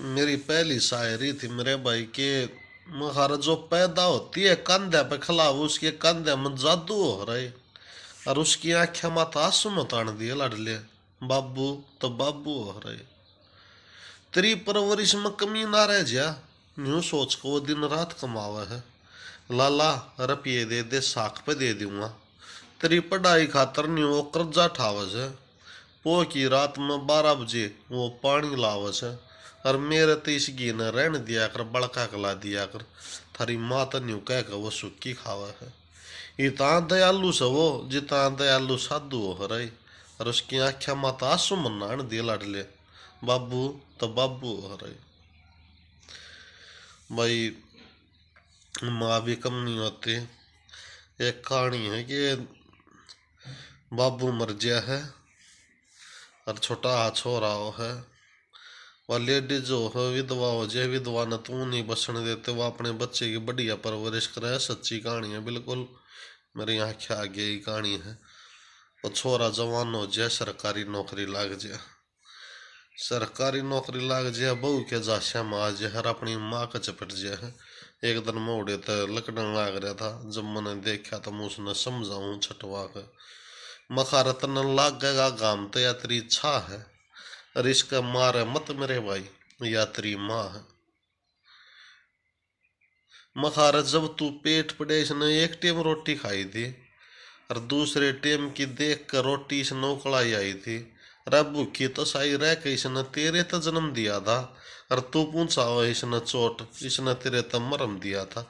मेरी पहली शायरी थी मेरे भाई के महारा जो पैदा होती है कंधे पे खला उसके कंधे में जादू हो रहे और उसकी आंखें माता आंसू में तान दिए लड़ले बाबू तो बाबू हो रहे तेरी परवरिश में कमी ना रह जा यूं सोच को वो दिन रात कमावा है लाला रपिए दे दे साख पे दे दूंगा तेरी पढ़ाई खातर नहीं वो कर्जा ठावस है पो की रात में बारह बजे वो पानी लावस है और मेरे तो इस गी ने रहन दिया कर बड़का कला दिया कर थारी माँ तो न्यू कह कर वो सुखी खावा है इतना दयालु स वो जितना दयालु साधु हो रही और उसकी आख्या माता आंसू मना दिए लाडले बाबू तो बाबू हो रही भाई माँ भी कम नहीं होती एक कहानी है कि बाबू मर गया है और छोटा छोरा हो है वह लेडीज हो विधवा हो जय विधवा ने तू नहीं बसने देते वो अपने बच्चे की बढ़िया परवरिश करे सच्ची कहानी है बिल्कुल मेरी आख्या आगे ही कहानी है और छोरा जवान हो जाए सरकारी नौकरी लाग जाए सरकारी नौकरी लाग जाए बहू के जाशा में आ हर अपनी माँ का चपट जाए एक दिन मोड़े तो लकड़न लाग रहा था जब मैंने देखा तो मैं उसने समझाऊँ छठवा कर मखा रतन लाग गया गाम तो यात्री इच्छा है अरे इसका मार मत मेरे भाई यात्री माह मखारत जब तू पेट पड़े इसने एक टेम रोटी खाई थी और दूसरे टेम की देख कर रोटी इस उकड़ाई आई थी रब की तो साई रह के इसने तेरे तो जन्म दिया था और तू पूछा हो इसने चोट इसने तेरे तो मरम दिया था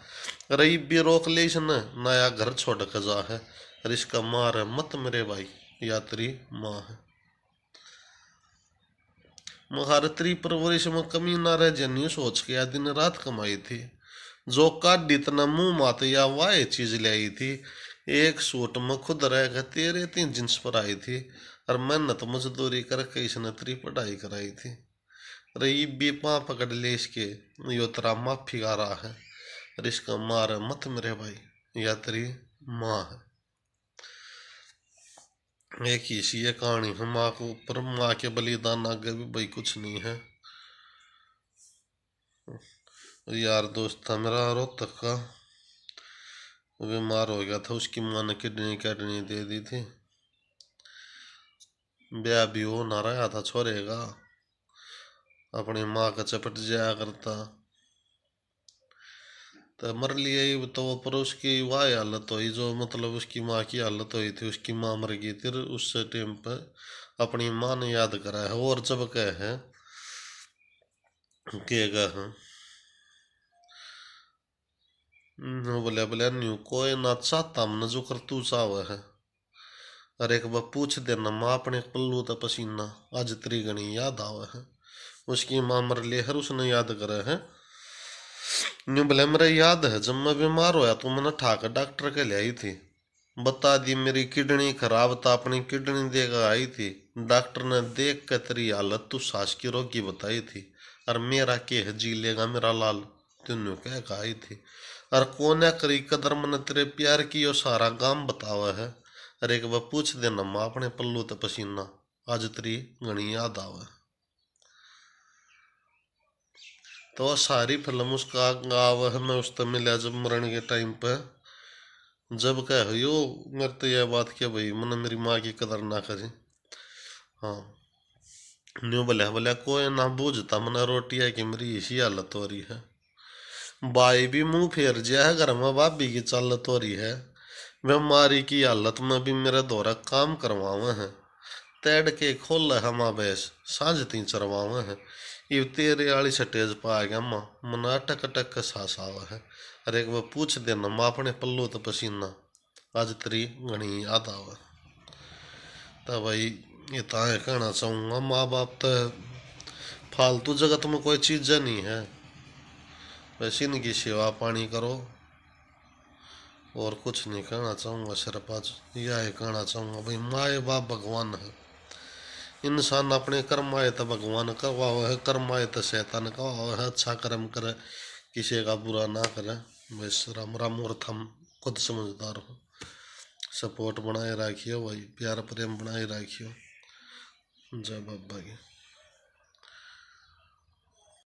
रही भी रोक ले इसने नया घर छोड़ के जा है और इसका मार है मत मेरे भाई यात्री माँ है महारत्री परवरिश में कमी ना रह जनी सोच के या दिन रात कमाई थी जो का तना मुंह मात या वाह चीज आई थी एक सूट में खुद रह तेरे तीन जींस पर आई थी और मेहनत मजदूरी करके इसने तेरी पढ़ाई कराई थी रही बेपा पकड़ ले इसके यो तेरा माफी गा रहा है और इसका मार मत मेरे भाई या तेरी माँ है एक ही सी ये कहानी है माँ को ऊपर माँ के बलिदान आगे भी भाई कुछ नहीं है यार दोस्त था मेरा रोहतक का वो बीमार हो गया था उसकी माँ ने किडनी कैडनी दे दी थी ब्याह भी हो ना रहा था छोरेगा अपनी माँ का चपट जाया करता तो मर ही तो वो पर उसकी वाह हालत हुई जो मतलब उसकी माँ की हालत हुई थी उसकी माँ मर गई थी उस टाइम पर अपनी माँ ने याद करा है और जब कह है के हाँ बोले बोले न्यू कोई ना चाहता हमने जो कर तू चाह है अरे एक बार पूछ देना माँ अपने पल्लू तो पसीना आज त्रिगणी याद आवे है उसकी माँ मर ले हर उसने याद करा है न्यू भले मेरा याद है जब मैं बीमार होया तो मैंने ठाकर डॉक्टर के लिए आई थी बता दी मेरी किडनी खराब था अपनी किडनी देकर आई थी डॉक्टर ने देख के तेरी हालत तू सास की रोगी बताई थी और मेरा के है जी लेगा मेरा लाल तू कह के आई थी और कोने करी कदर मैंने तेरे प्यार की यो सारा गाम बतावा है अरे एक बार पूछ देना माँ अपने पल्लू ते पसीना आज तेरी घनी याद आवा है तो वह सारी फिल्म उसका गाव हमें उससे मिला जब मरण के टाइम पर जब कह हो मेरे तो यह बात क्या भाई मैंने मेरी माँ की कदर ना करी हाँ न्यू भले भले कोई ना बूझता मैंने रोटी है कि मेरी इसी हालत हो रही है भाई भी मुँह फेर जिया है घर में भाभी की चालत हो रही है बीमारी की हालत में भी मेरा दौरा काम करवावा है तैड के खोल हमा बैस सांझ ती चरवाव है इव तेरे आली सटेज पा गया माँ मना टक टक का सास है अरे एक पूछ देना माँ अपने पल्लो तो पसीना आज तेरी घनी याद आव तो भाई ये ताएँ कहना चाहूँगा माँ बाप तो फालतू जगत में कोई चीज़ नहीं है बस इनकी सेवा पानी करो और कुछ नहीं कहना चाहूँगा सिर्फ आज यह कहना चाहूँगा भाई माए बाप भगवान है इंसान अपने कर्म आए तो भगवान का वाह है कर्म आए तो शैतान का वाह है अच्छा कर्म करे किसी का बुरा ना करे मैं राम राम और थम खुद समझदार हो सपोर्ट बनाए रखियो भाई प्यार प्रेम बनाए रखियो जय बाबा की